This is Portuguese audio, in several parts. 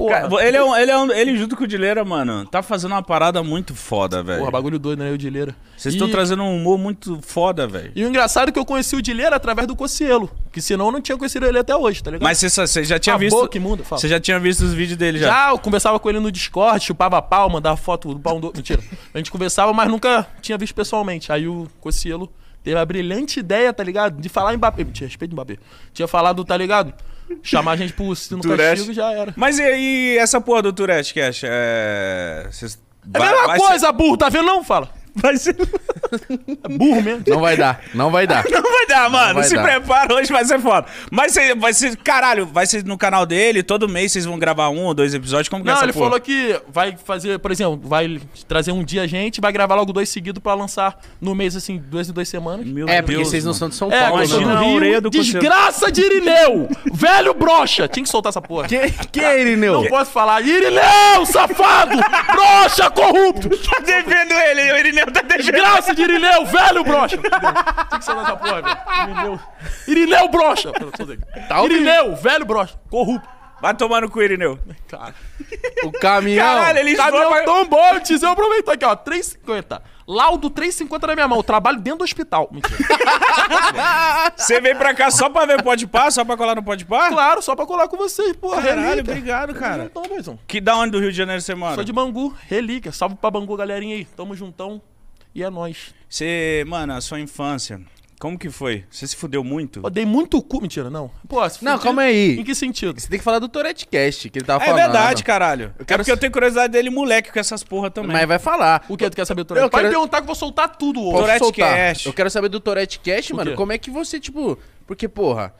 Porra. Cara, ele, é um, ele, é um, ele junto com o Dileira, mano, tá fazendo uma parada muito foda, velho. Porra, bagulho doido, né? O Dileira. Vocês estão e... trazendo um humor muito foda, velho. E o engraçado é que eu conheci o Dileira através do Cocielo. Que senão eu não tinha conhecido ele até hoje, tá ligado? Mas você já tinha ah, visto. boca que mundo, Você já tinha visto os vídeos dele já? Já, eu conversava com ele no Discord, chupava pau, mandava foto do pau do. Mentira. A gente conversava, mas nunca tinha visto pessoalmente. Aí o Cocielo teve a brilhante ideia, tá ligado? De falar em Mbappé. Tinha respeito em Mbappé. Tinha falado, tá ligado? Chamar a gente pro sino castigo já era. Mas e, aí, essa porra do Tourette acha? É. Cês... É a mesma vai, vai coisa, ser... burro, tá vendo? Não fala. Vai ser. É burro mesmo. Não vai dar, não vai dar. não vai dar, mano. Vai se dar. prepara, hoje vai ser foda. Mas cê, vai ser, caralho, vai ser no canal dele, todo mês vocês vão gravar um ou dois episódios. Como que é Não, essa ele porra? falou que vai fazer, por exemplo, vai trazer um dia a gente, vai gravar logo dois seguidos pra lançar no mês, assim, duas em duas semanas. Meu é, Deus, porque vocês não são de São é, Paulo, é, né? Imagina Rio, Uredo desgraça de Irineu! velho brocha! Tinha que soltar essa porra. Quem que é Irineu? Não posso falar. Irineu, safado! brocha corrupto! Tá devendo ele! Irineu tá devendo. Desgraça de Irineu, velho brocha. Tem que ser essa porra, velho. Irineu. Irineu brocha. Tá Irineu, velho brocha. Corrupto. Vai tomar no cu, Irineu. Cara, o caminhão. Caralho, ele caminhão joga... tombou, Eu Tizão aproveitou aqui, ó. 3,50. Laudo 3,50 na minha mão. Trabalho dentro do hospital. Mentira. você veio pra cá só pra ver o pode par? Só pra colar no pode par? Claro, só pra colar com vocês, pô. Caralho, relíquia. obrigado, cara. Tamo Que da onde do Rio de Janeiro você mora? Sou de Bangu, relíquia. Salve pra Bangu, galerinha aí. Tamo juntão. E é nóis. Você, mano, a sua infância, como que foi? Você se fudeu muito? Eu dei muito cu. Mentira, não. Pô, se Não, calma aí. Em que sentido? Você tem que falar do Tourette Cast, que ele tava É falando. verdade, caralho. É quero porque eu tenho curiosidade dele, moleque, com essas porra também. Mas vai falar. O que tu quer saber, Tourette? Eu Pode quero- perguntar que eu vou soltar tudo hoje. Tourette Cast. Eu quero saber do Tourette Cast, mano. Como é que você, tipo. Porque, porra,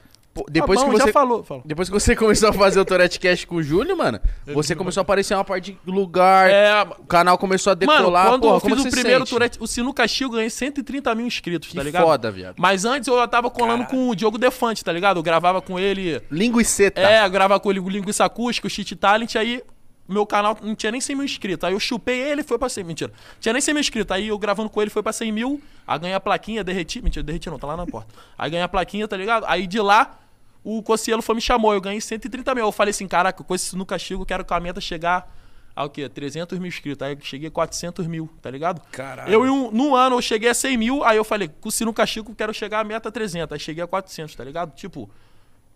depois ah, bom, que você falou, falou, Depois que você começou a fazer o Tourette Cash com o Júlio, mano, você começou a aparecer uma parte de lugar. É, o canal começou a decolar. Mano, quando porra, eu fiz o primeiro sente? Tourette, o Sinuca Chico, ganhei 130 mil inscritos, que tá ligado? Foda, viado. Mas antes eu tava colando Caralho. com o Diogo Defante, tá ligado? Eu gravava com ele. Linguiceta. É, eu gravava com ele Linguiça Acústica, o Cheat Talent, aí meu canal não tinha nem 100 mil inscritos. Aí eu chupei ele foi pra 100. Mentira. Tinha nem 100 mil inscritos. Aí eu gravando com ele foi pra 100 mil. Aí ganhei a plaquinha, derreti. Mentira, derreti não, tá lá na porta. Aí ganhei a plaquinha, tá ligado? Aí de lá o Cocielo foi me chamou, eu ganhei 130 mil. Eu falei assim, caraca, com isso no castigo, quero que a meta chegar ao quê? 300 mil inscritos. Aí eu cheguei a 400 mil, tá ligado? Caralho. Eu, num ano, eu cheguei a 100 mil, aí eu falei, com o no castigo, quero chegar a meta 300. Aí cheguei a 400, tá ligado? Tipo,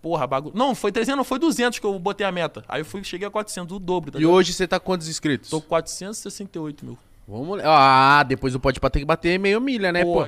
porra, bagulho. Não, foi 300, não, foi 200 que eu botei a meta. Aí eu fui, cheguei a 400, o dobro, tá E ligado? hoje você tá quantos inscritos? Tô com 468 mil. Vamos Ah, depois o Pode Pá tem que bater meio milha, né, pô?